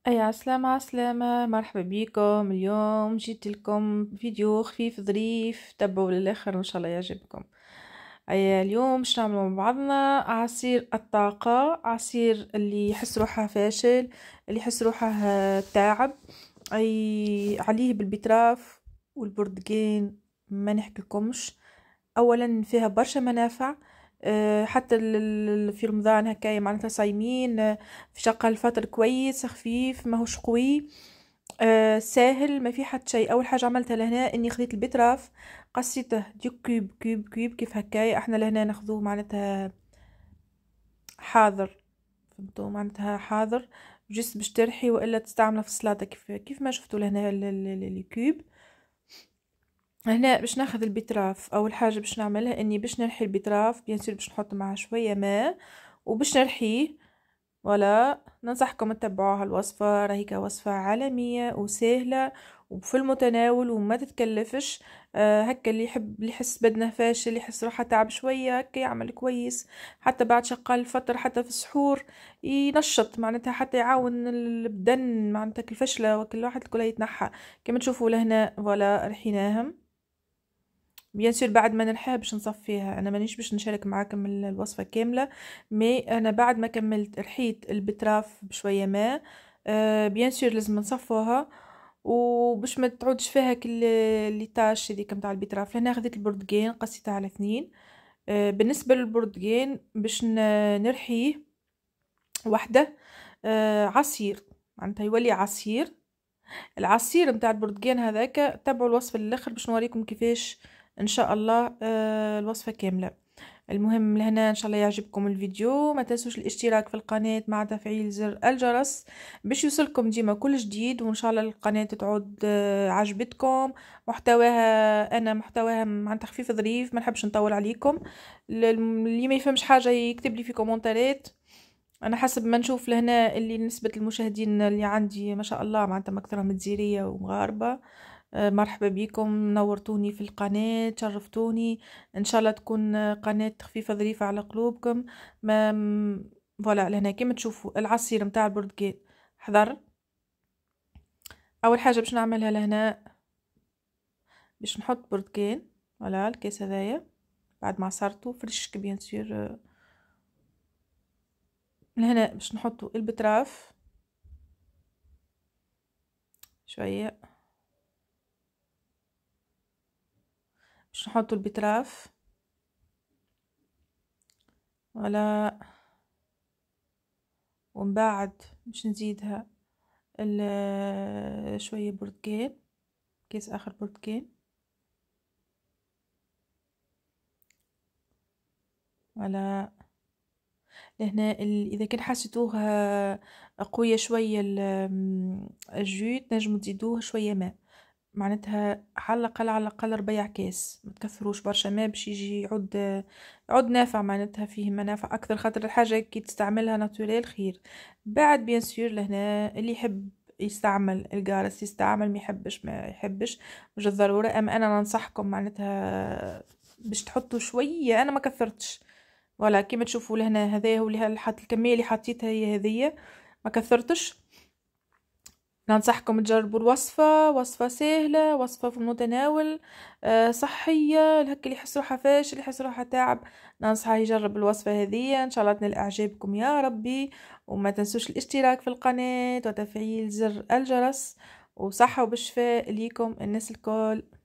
أي عسلامة عسلامة مرحبا بيكم اليوم جيت لكم فيديو خفيف ظريف تبعوا للآخر ان شاء الله يعجبكم أي اليوم باش نعملوا مع بعضنا عصير الطاقة عصير اللي يحس روحه فاشل اللي يحس روحه تعب أي عليه بالبتراف والبرتقال ما نحكي لكمش أولا فيها برشا منافع آه، حتى في رمضان هكايا معناتها صايمين آه، في شقة الفطر كويس خفيف ماهوش قوي آه، ساهل ما في حد شيء اول حاجه عملتها لهنا اني خديت البتراف قصيته دي كوب كوب كوب كيف هكايا احنا لهنا ناخذوه معناتها حاضر فهمتوا معناتها حاضر جس باش ترحي والا تستعمله في السلطه كيف كيف ما شفتوا لهنا الكوب هنا باش ناخذ البتراف اول حاجه باش نعملها اني باش نرحي البتراف بيان سور باش نحط معاه شويه ماء وباش نرحيه ولا ننصحكم تتبعوا الوصفه راهي وصفه عالميه وسهله وفي المتناول وما تتكلفش آه هكا اللي يحب اللي يحس بدنه فاشل اللي يحس روحه تعب شويه هكا يعمل كويس حتى بعد شقال فتره حتى في السحور ينشط معناتها حتى يعاون البدن معناتها الفشله وكل واحد الكل يتنحى كما تشوفوا لهنا فوالا رحيناهم بيان سور بعد ما نلحقها باش نصفيها انا مانيش باش نشارك معاكم الوصفه كامله مي انا بعد ما كملت رحيت البتراف بشويه ماء آه، بيان سور لازم نصفوها وباش ما تعودش فيها كل طاش هذيك نتاع البتراف لهنا خديت البرتقال قصيتها على اثنين آه، بالنسبه للبرتقال باش نرحيه وحده آه، عصير معناتها يولي عصير العصير نتاع البرتقال هذاك تبعوا الوصفه للاخر باش نوريكم كيفاش ان شاء الله آه، الوصفه كامله المهم لهنا ان شاء الله يعجبكم الفيديو ما تنسوش الاشتراك في القناه مع تفعيل زر الجرس باش يوصلكم ديما كل جديد وان شاء الله القناه تعود آه، عجبتكم محتواها انا محتواها عن خفيف ظريف ما نحبش نطول عليكم اللي ما يفهمش حاجه يكتب لي في كومنتات انا حسب ما نشوف لهنا اللي نسبه المشاهدين اللي عندي ما شاء الله معناتها اكثرهم جزيريه ومغاربه آه، مرحبا بكم نورتوني في القناة شرفتوني إن شاء الله تكون آه، قناة خفيفة ظريفة على قلوبكم ما فوالا لهنا كيما تشوفوا العصير متاع البرتقال حضر أول حاجة باش نعملها لهنا باش نحط برتقال فوالا الكاس هذايا بعد ما عصرته فريش بيان سور آه، لهنا باش نحطو البتراف شويه مش نحطو البتراف ولا ومن بعد مش نزيدها شوية برتقال كيس آخر برتقال على لهنا إذا كان حسيتوها قوية شوية الجو نجموا تزيدوه شوية ماء معناتها على الأقل على الأقل ربيع كاس ما تكثروش برشا ما باش يجي يعود يعود نافع معناتها فيه منافع أكثر خاطر الحاجة كي تستعملها ناتوريل خير بعد بيان سور لهنا اللي يحب يستعمل الجارس يستعمل ما يحبش ما يحبش مش الضرورة أما أنا ننصحكم معناتها باش تحطوا شوية أنا ما كثرتش ولا كيما تشوفوا لهنا هذا هو الكمية اللي حطيتها هي هذية ما كثرتش ننصحكم تجربوا الوصفة وصفة سهلة وصفة في المتناول آه صحية لهك اللي يحس روحها فاشل اللي يحس روحها تعب ننصحه يجرب الوصفة هذه ان شاء الله تنال اعجابكم يا ربي وما تنسوش الاشتراك في القناة وتفعيل زر الجرس وصحة وبالشفاء ليكم الناس الكل